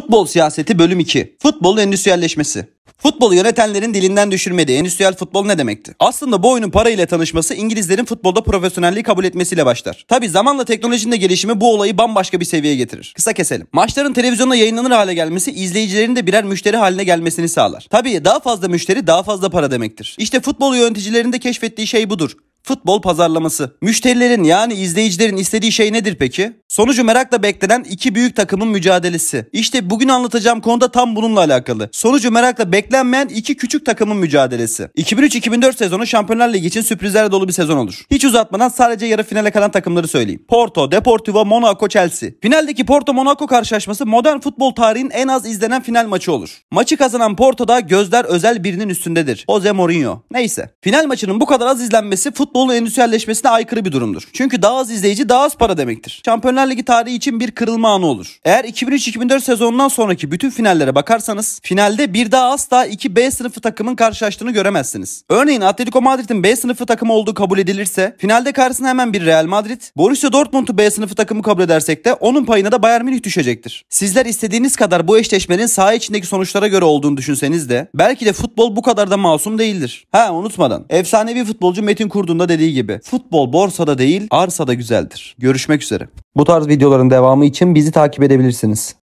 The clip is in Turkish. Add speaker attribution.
Speaker 1: Futbol siyaseti bölüm 2. Futbol endüstriyelleşmesi. Futbolu yönetenlerin dilinden düşürmedi endüstriyel futbol ne demekti? Aslında bu oyunun para ile tanışması İngilizlerin futbolda profesyonelliği kabul etmesiyle başlar. Tabi zamanla teknolojinin de gelişimi bu olayı bambaşka bir seviyeye getirir. Kısa keselim. Maçların televizyonda yayınlanır hale gelmesi izleyicilerin de birer müşteri haline gelmesini sağlar. Tabi daha fazla müşteri daha fazla para demektir. İşte futbol yöneticilerin de keşfettiği şey budur. Futbol pazarlaması. Müşterilerin yani izleyicilerin istediği şey nedir peki? Sonucu merakla beklenen iki büyük takımın mücadelesi. İşte bugün anlatacağım konuda tam bununla alakalı. Sonucu merakla beklenmeyen iki küçük takımın mücadelesi. 2003-2004 sezonu Şampiyonlar Ligi için sürprizlerle dolu bir sezon olur. Hiç uzatmadan sadece yarı finale kalan takımları söyleyeyim. Porto, Deportivo, Monaco, Chelsea. Finaldeki Porto-Monaco karşılaşması modern futbol tarihin en az izlenen final maçı olur. Maçı kazanan Porto'da gözler özel birinin üstündedir. Jose Mourinho. Neyse. Final maçının bu kadar az izlenmesi futbol futbolun endüstriyelleşmesine aykırı bir durumdur. Çünkü daha az izleyici daha az para demektir. Şampiyonlar Ligi tarihi için bir kırılma anı olur. Eğer 2003-2004 sezonundan sonraki bütün finallere bakarsanız finalde bir daha asla iki B sınıfı takımın karşılaştığını göremezsiniz. Örneğin Atletico Madrid'in B sınıfı takımı olduğu kabul edilirse finalde karşısına hemen bir Real Madrid, Borussia Dortmund'u B sınıfı takımı kabul edersek de onun payına da Bayern Münih düşecektir. Sizler istediğiniz kadar bu eşleşmenin saha içindeki sonuçlara göre olduğunu düşünseniz de belki de futbol bu kadar da masum değildir. Ha unutmadan efsanevi futbolcu Metin Kurduğunda da dediği gibi futbol borsada değil arsada güzeldir. Görüşmek üzere. Bu tarz videoların devamı için bizi takip edebilirsiniz.